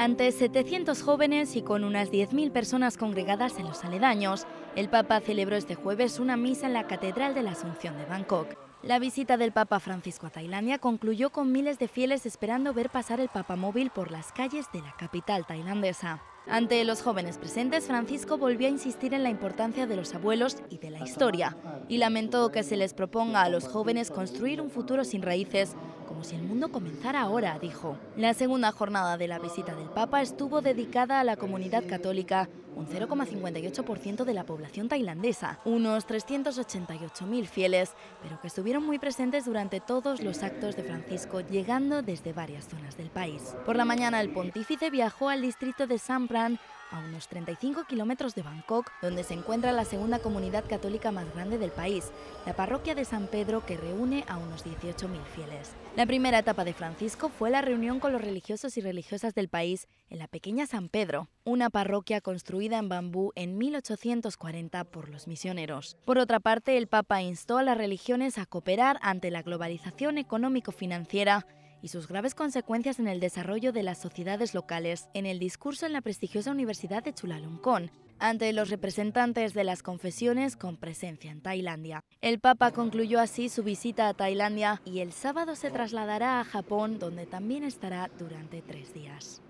Ante 700 jóvenes y con unas 10.000 personas congregadas en los aledaños, el Papa celebró este jueves una misa en la Catedral de la Asunción de Bangkok. La visita del Papa Francisco a Tailandia concluyó con miles de fieles esperando ver pasar el Papa móvil por las calles de la capital tailandesa. Ante los jóvenes presentes, Francisco volvió a insistir en la importancia de los abuelos y de la historia, y lamentó que se les proponga a los jóvenes construir un futuro sin raíces si el mundo comenzara ahora, dijo. La segunda jornada de la visita del Papa estuvo dedicada a la comunidad católica, un 0,58% de la población tailandesa, unos 388.000 fieles, pero que estuvieron muy presentes durante todos los actos de Francisco, llegando desde varias zonas del país. Por la mañana el pontífice viajó al distrito de Sampran a unos 35 kilómetros de Bangkok, donde se encuentra la segunda comunidad católica más grande del país, la parroquia de San Pedro, que reúne a unos 18.000 fieles. La primera etapa de Francisco fue la reunión con los religiosos y religiosas del país en la pequeña San Pedro, una parroquia construida en bambú en 1840 por los misioneros. Por otra parte, el Papa instó a las religiones a cooperar ante la globalización económico-financiera y sus graves consecuencias en el desarrollo de las sociedades locales, en el discurso en la prestigiosa Universidad de Chulalongkorn, ante los representantes de las confesiones con presencia en Tailandia. El Papa concluyó así su visita a Tailandia y el sábado se trasladará a Japón, donde también estará durante tres días.